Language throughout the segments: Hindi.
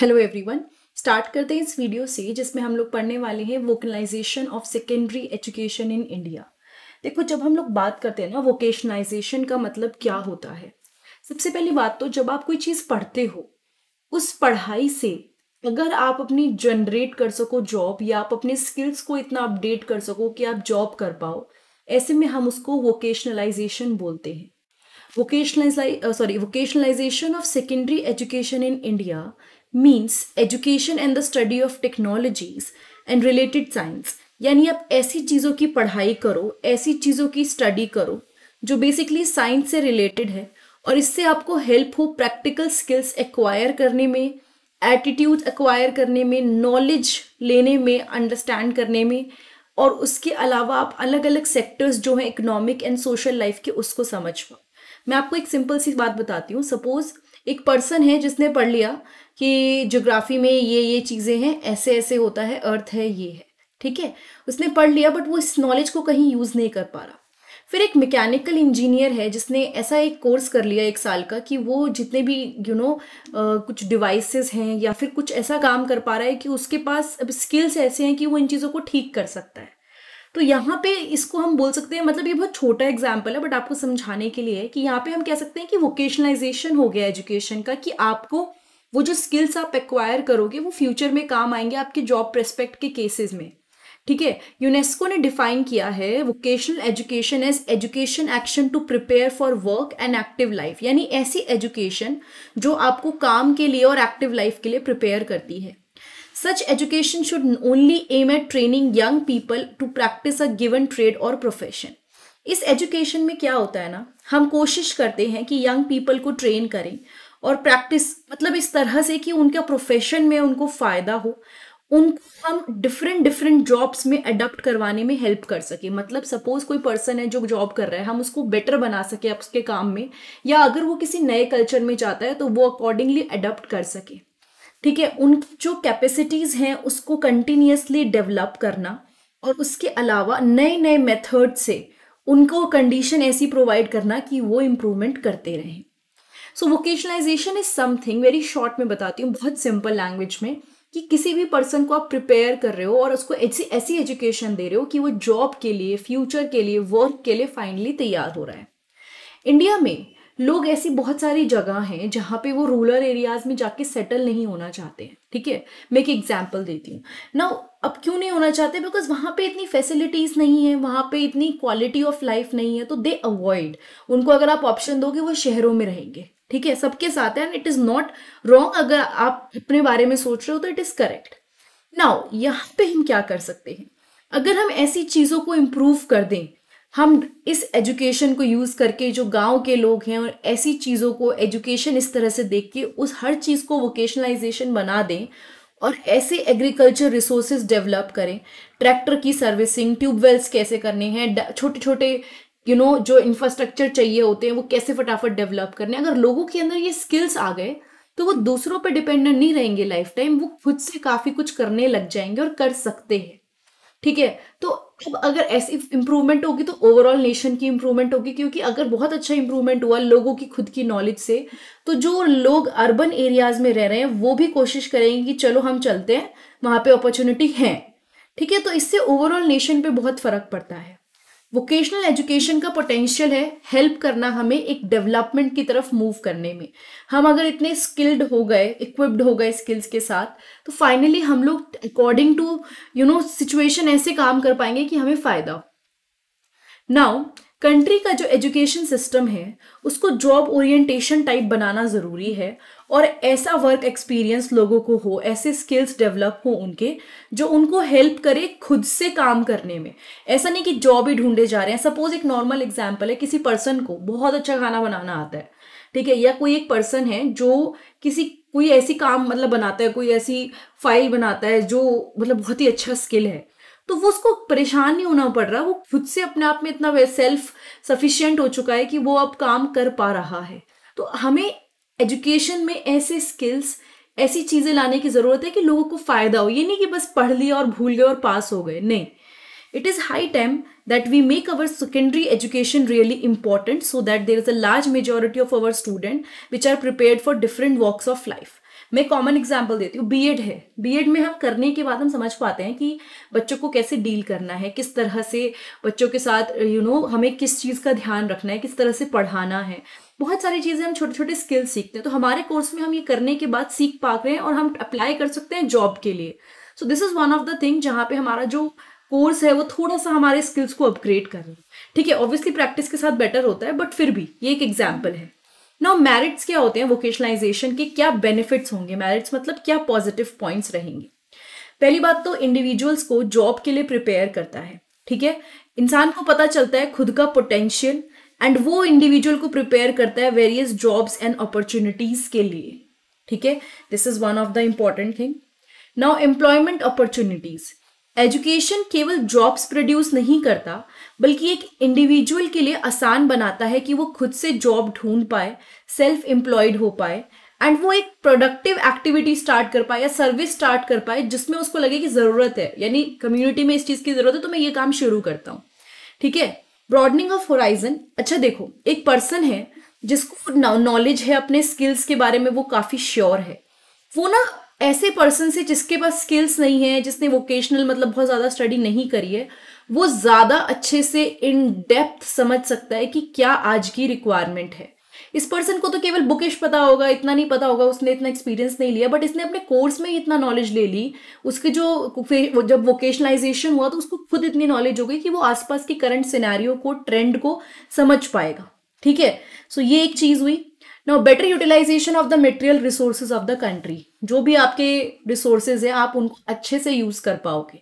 हेलो एवरीवन स्टार्ट करते हैं इस वीडियो से जिसमें हम लोग पढ़ने वाले हैं vocalisation of secondary education in India देखो जब हम लोग बात करते हैं ना वोकेशनलाइजेशन का मतलब क्या होता है सबसे पहली बात तो जब आप कोई चीज़ पढ़ते हो उस पढ़ाई से अगर आप अपनी जनरेट कर सको जॉब या आप अपने स्किल्स को इतना अपडेट कर सको कि आप जॉब कर पाओ ऐसे में हम उसको वोकेशनलाइजेशन बोलते हैं vocationalise sorry vocationalisation of secondary education in India means education and the study of technologies and related science यानी आप ऐसी चीज़ों की पढ़ाई करो ऐसी चीज़ों की स्टडी करो जो बेसिकली साइंस से रिलेटेड है और इससे आपको हेल्प हो प्रैक्टिकल स्किल्स एक्वायर करने में एटीट्यूड एक्वायर करने में नॉलेज लेने में अंडरस्टैंड करने में और उसके अलावा आप अलग अलग सेक्टर्स जो हैं इकोनॉमिक एंड सोशल लाइफ के उसको समझ पाओ मैं आपको एक सिंपल सी बात बताती हूँ सपोज एक पर्सन है जिसने पढ़ लिया कि जोग्राफी में ये ये चीज़ें हैं ऐसे ऐसे होता है अर्थ है ये है ठीक है उसने पढ़ लिया बट वो इस नॉलेज को कहीं यूज़ नहीं कर पा रहा फिर एक मैकेनिकल इंजीनियर है जिसने ऐसा एक कोर्स कर लिया एक साल का कि वो जितने भी यू you नो know, कुछ डिवाइसेस हैं या फिर कुछ ऐसा काम कर पा रहा है कि उसके पास अब स्किल्स ऐसे हैं कि वो इन चीज़ों को ठीक कर सकता है तो यहाँ पे इसको हम बोल सकते हैं मतलब ये बहुत छोटा एग्जाम्पल है बट आपको समझाने के लिए कि यहाँ पे हम कह सकते हैं कि वोकेशनलाइजेशन हो गया एजुकेशन का कि आपको वो जो स्किल्स आप एक्वायर करोगे वो फ्यूचर में काम आएंगे आपके जॉब प्रस्पेक्ट के केसेस में ठीक है यूनेस्को ने डिफाइन किया है vocational education as education action to prepare for work and active life यानी ऐसी एजुकेशन जो आपको काम के लिए और एक्टिव लाइफ के लिए प्रिपेयर करती है Such education should only aim at training young people to practice a given trade or profession. इस एजुकेशन में क्या होता है ना हम कोशिश करते हैं कि यंग पीपल को ट्रेन करें और प्रैक्टिस मतलब इस तरह से कि उनका प्रोफेशन में उनको फ़ायदा हो उनको हम डिफरेंट डिफरेंट जॉब्स में अडप्ट करवाने में हेल्प कर सके मतलब सपोज कोई पर्सन है जो जॉब कर रहा है हम उसको बेटर बना सके उसके काम में या अगर वो किसी नए कल्चर में जाता है तो वो अकॉर्डिंगली अडप्ट कर सके ठीक है उनकी जो कैपेसिटीज़ हैं उसको कंटिन्यूसली डेवलप करना और उसके अलावा नए नए मेथड से उनको कंडीशन ऐसी प्रोवाइड करना कि वो इम्प्रूवमेंट करते रहें so vocationalisation is something very short में बताती हूँ बहुत सिंपल लैंग्वेज में कि किसी भी पर्सन को आप प्रिपेयर कर रहे हो और उसको ऐसी ऐसी एजुकेशन दे रहे हो कि वो जॉब के लिए फ्यूचर के लिए वर्क के लिए फाइनली तैयार हो रहा है इंडिया में लोग ऐसी बहुत सारी जगह हैं जहाँ पे वो रूरल एरियाज़ में जाके सेटल नहीं होना चाहते हैं ठीक है मैं एक एग्जाम्पल देती हूँ ना अब क्यों नहीं होना चाहते बिकॉज वहाँ पे इतनी फैसिलिटीज़ नहीं है वहाँ पे इतनी क्वालिटी ऑफ लाइफ नहीं है तो दे अवॉइड उनको अगर आप ऑप्शन दोगे वो शहरों में रहेंगे ठीक है सबके साथ है and it is not wrong अगर आप अपने बारे में सोच रहे हो तो इट इज़ करेक्ट नाउ यहाँ पे हम क्या कर सकते हैं अगर हम ऐसी चीज़ों को इम्प्रूव कर दें हम इस एजुकेशन को यूज़ करके जो गांव के लोग हैं और ऐसी चीज़ों को एजुकेशन इस तरह से देख के उस हर चीज़ को वोकेशनलाइजेशन बना दें और ऐसे एग्रीकल्चर रिसोर्सेज डेवलप करें ट्रैक्टर की सर्विसिंग ट्यूबवेल्स कैसे करने हैं छोटे छोटे यू नो जो इंफ्रास्ट्रक्चर चाहिए होते हैं वो कैसे फटाफट डेवलप करने अगर लोगों के अंदर ये स्किल्स आ गए तो वो दूसरों पर डिपेंडेंट नहीं रहेंगे लाइफ टाइम वो खुद से काफ़ी कुछ करने लग जाएंगे और कर सकते हैं ठीक है तो अब अगर ऐसी इंप्रूवमेंट होगी तो ओवरऑल नेशन की इंप्रूवमेंट होगी क्योंकि अगर बहुत अच्छा इंप्रूवमेंट हुआ लोगों की खुद की नॉलेज से तो जो लोग अर्बन एरियाज में रह रहे हैं वो भी कोशिश करेंगे कि चलो हम चलते हैं वहाँ पे अपॉर्चुनिटी है ठीक है तो इससे ओवरऑल नेशन पे बहुत फर्क पड़ता है वोकेशनल एजुकेशन का पोटेंशियल है हेल्प करना हमें एक डेवलपमेंट की तरफ मूव करने में हम अगर इतने स्किल्ड हो गए इक्विप्ड हो गए स्किल्स के साथ तो फाइनली हम लोग according to you know situation ऐसे काम कर पाएंगे कि हमें फ़ायदा हो नाउ कंट्री का जो एजुकेशन सिस्टम है उसको जॉब ओरिएंटेशन टाइप बनाना ज़रूरी है और ऐसा वर्क एक्सपीरियंस लोगों को हो ऐसे स्किल्स डेवलप हो उनके जो उनको हेल्प करे खुद से काम करने में ऐसा नहीं कि जॉब ही ढूंढे जा रहे हैं सपोज एक नॉर्मल एग्जाम्पल है किसी पर्सन को बहुत अच्छा खाना बनाना आता है ठीक है या कोई एक पर्सन है जो किसी कोई ऐसी काम मतलब बनाता है कोई ऐसी फाइल बनाता है जो मतलब बहुत ही अच्छा स्किल है तो वो उसको परेशान नहीं होना पड़ रहा वो खुद से अपने आप में इतना सेल्फ सफिशियंट हो चुका है कि वो अब काम कर पा रहा है तो हमें एजुकेशन में ऐसे स्किल्स ऐसी चीजें लाने की जरूरत है कि लोगों को फायदा हो ये नहीं कि बस पढ़ लिया और भूल गए और पास हो गए नहीं it is high time that we make our secondary education really important so that there is a large majority of our student which are prepare for different walks of life मैं कॉमन एग्जाम्पल देती हूँ बीएड है बीएड में हम करने के बाद हम समझ पाते हैं कि बच्चों को कैसे डील करना है किस तरह से बच्चों के साथ यू you नो know, हमें किस चीज़ का ध्यान रखना है किस तरह से पढ़ाना है बहुत सारी चीज़ें हम छोटे छोटे स्किल्स सीखते हैं तो हमारे कोर्स में हम ये करने के बाद सीख पा रहे हैं और हम अप्लाई कर सकते हैं जॉब के लिए so this is one of the thing जहाँ पे हमारा जो कोर्स है वो थोड़ा सा हमारे स्किल्स को अपग्रेड कर रहे ठीक है ऑब्वियसली प्रैक्टिस के साथ बेटर होता है बट फिर भी ये एक एग्जाम्पल है ना मेरिट्स क्या होते हैं वोकेशनलाइजेशन के क्या बेनिफिट्स होंगे मेरिट्स मतलब क्या पॉजिटिव पॉइंट्स रहेंगे पहली बात तो इंडिविजुअल्स को जॉब के लिए प्रिपेयर करता है ठीक है इंसान को पता चलता है खुद का पोटेंशियल एंड वो इंडिविजुअल को प्रिपेयर करता है वेरियस जॉब्स एंड अपॉर्चुनिटीज के लिए ठीक है this is one of the important thing now employment opportunities education केवल जॉब्स प्रोड्यूस नहीं करता बल्कि एक इंडिविजुअल के लिए आसान बनाता है कि वो खुद से जॉब ढूंढ पाए सेल्फ एम्प्लॉयड हो पाए एंड वो एक प्रोडक्टिव एक्टिविटी स्टार्ट कर पाए या सर्विस स्टार्ट कर पाए जिसमें उसको लगे कि ज़रूरत है यानी कम्युनिटी में इस चीज़ की ज़रूरत है तो मैं ये काम शुरू करता हूँ ठीक है ब्रॉडनिंग ऑफ होराइजन अच्छा देखो एक पर्सन है जिसको नॉलेज है अपने स्किल्स के बारे में वो काफ़ी श्योर है वो ना ऐसे पर्सन से जिसके पास स्किल्स नहीं है जिसने वोकेशनल मतलब बहुत ज़्यादा स्टडी नहीं करी है वो ज़्यादा अच्छे से इन डेप्थ समझ सकता है कि क्या आज की रिक्वायरमेंट है इस पर्सन को तो केवल बुकिश पता होगा इतना नहीं पता होगा उसने इतना एक्सपीरियंस नहीं लिया बट इसने अपने कोर्स में ही इतना नॉलेज ले ली उसके जो जब वोकेशनलाइजेशन हुआ तो उसको खुद इतनी नॉलेज हो गई कि वो आसपास की करंट सिनेरियो को ट्रेंड को समझ पाएगा ठीक है सो so, ये एक चीज़ हुई now better utilisation of the material resources of the country जो भी आपके रिसोर्सेज हैं आप उनको अच्छे से यूज कर पाओगे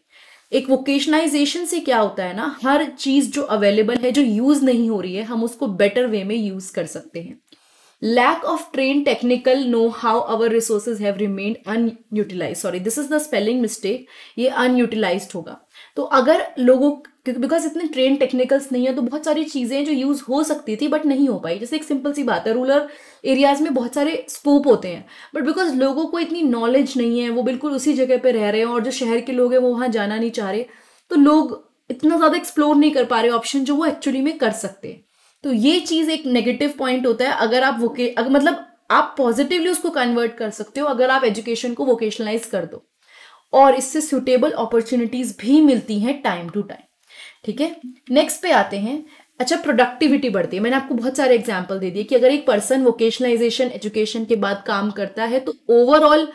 एक वोकेशनाइजेशन से क्या होता है ना हर चीज जो अवेलेबल है जो यूज नहीं हो रही है हम उसको बेटर वे में यूज कर सकते हैं lack of train technical know how our resources have remained unutilise sorry this is the spelling mistake ये अनयूटिलाइज होगा तो अगर लोगों क्योंकि बिकॉज इतने ट्रेन टेक्निकल्स नहीं है तो बहुत सारी चीज़ें जो यूज़ हो सकती थी बट नहीं हो पाई जैसे एक सिंपल सी बात है रूरल एरियाज़ में बहुत सारे स्कोप होते हैं बट बिकॉज लोगों को इतनी नॉलेज नहीं है वो बिल्कुल उसी जगह पर रह रहे हैं और जो शहर के लोग हैं वो वहाँ जाना नहीं चाह रहे तो लोग इतना ज़्यादा एक्सप्लोर नहीं कर पा रहे ऑप्शन जो वो एक्चुअली में कर सकते हैं तो ये चीज़ एक नेगेटिव पॉइंट होता है अगर आप वो अगर मतलब आप पॉजिटिवली उसको कन्वर्ट कर सकते हो अगर आप एजुकेशन को वोकेशनलाइज कर दो और इससे सुटेबल अपॉर्चुनिटीज भी मिलती हैं टाइम टू टाइम ठीक है नेक्स्ट पे आते हैं अच्छा प्रोडक्टिविटी बढ़ती है मैंने आपको बहुत सारे एग्जाम्पल दे दिए कि अगर एक पर्सन वोकेशनलाइजेशन एजुकेशन के बाद काम करता है तो ओवरऑल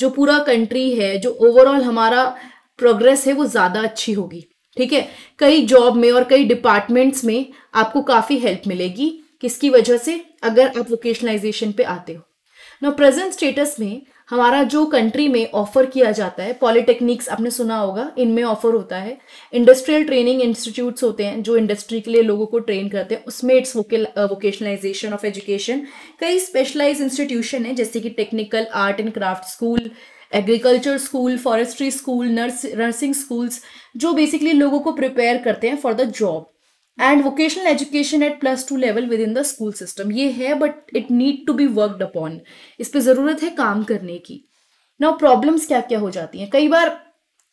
जो पूरा कंट्री है जो ओवरऑल हमारा प्रोग्रेस है वो ज़्यादा अच्छी होगी ठीक है कई जॉब में और कई डिपार्टमेंट्स में आपको काफ़ी हेल्प मिलेगी किसकी वजह से अगर आप वोकेशनलाइजेशन पे आते हो ना प्रेजेंट स्टेटस में हमारा जो कंट्री में ऑफर किया जाता है पॉलिटेक्निक्स आपने सुना होगा इनमें ऑफर होता है इंडस्ट्रियल ट्रेनिंग इंस्टीट्यूट्स होते हैं जो इंडस्ट्री के लिए लोगों को ट्रेन करते हैं उसमें इट्स वोकेशनलाइजेशन ऑफ एजुकेशन कई स्पेशलाइज इंस्टीट्यूशन है जैसे कि technical art and craft school agriculture school forestry school nurse nursing schools जो बेसिकली लोगों को प्रिपेयर करते हैं for the job and vocational education at plus two level within the school system ये है but it need to be worked upon इस पर ज़रूरत है काम करने की ना प्रॉब्लम्स क्या क्या हो जाती हैं कई बार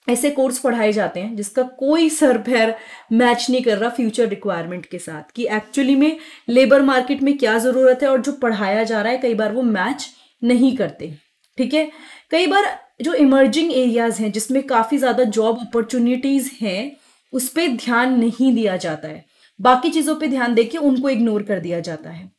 ऐसे कोर्स पढ़ाए जाते हैं जिसका कोई सर पैर मैच नहीं कर रहा फ्यूचर रिक्वायरमेंट के साथ कि एक्चुअली में लेबर मार्केट में क्या ज़रूरत है और जो पढ़ाया जा रहा है कई बार वो मैच नहीं करते ठीक है कई बार जो इमर्जिंग एरियाज़ हैं जिसमें काफ़ी ज़्यादा जॉब अपॉर्चुनिटीज़ हैं उस पर ध्यान नहीं दिया जाता है बाकी चीज़ों पे ध्यान देके उनको इग्नोर कर दिया जाता है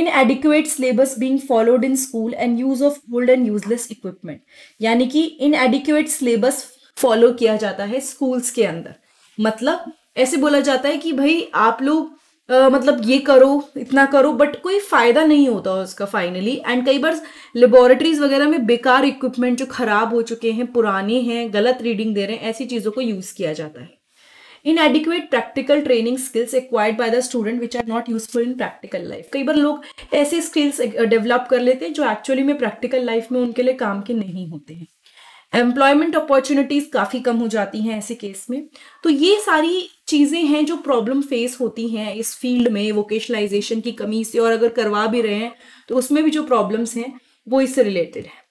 inadequate syllabus being followed in school and use of old and useless equipment यानी कि इन एडिक्यूएट सिलेबस फॉलो किया जाता है स्कूल्स के अंदर मतलब ऐसे बोला जाता है कि भाई आप लोग Uh, मतलब ये करो इतना करो बट कोई फ़ायदा नहीं होता उसका फाइनली एंड कई बार लेबोरेटरीज वगैरह में बेकार इक्विपमेंट जो ख़राब हो चुके हैं पुराने हैं गलत रीडिंग दे रहे हैं ऐसी चीज़ों को यूज़ किया जाता है inadequate practical training skills acquired by the student which are not useful in practical life कई बार लोग ऐसे स्किल्स डेवलप कर लेते हैं जो एक्चुअली में प्रैक्टिकल लाइफ में उनके लिए काम के नहीं होते हैं एम्प्लॉयमेंट अपॉर्चुनिटीज काफ़ी कम हो जाती हैं ऐसे केस में तो ये सारी चीज़ें हैं जो प्रॉब्लम फेस होती हैं इस फील्ड में वोकेशनलाइजेशन की कमी से और अगर करवा भी रहे हैं तो उसमें भी जो प्रॉब्लम्स हैं वो इससे रिलेटेड है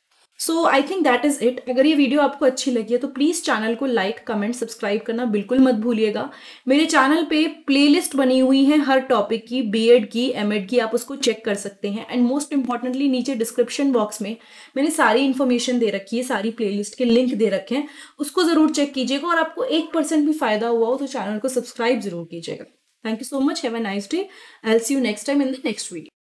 so I think that is it अगर ये वीडियो आपको अच्छी लगी है तो प्लीज चैनल को लाइक कमेंट सब्सक्राइब करना बिल्कुल मत भूलिएगा मेरे चैनल पे प्लेलिस्ट बनी हुई है हर टॉपिक की बीएड की एमएड की आप उसको चेक कर सकते हैं एंड मोस्ट इंपॉर्टेंटली नीचे डिस्क्रिप्शन बॉक्स में मैंने सारी इन्फॉर्मेशन दे रखी है सारी लिस्ट के लिंक दे रखे हैं उसको जरूर चेक कीजिएगा और आपको एक परसेंट भी फायदा हुआ हो तो चैनल को सब्सक्राइब जरूर कीजिएगा thank you so much have a nice day I'll see you next time in the next video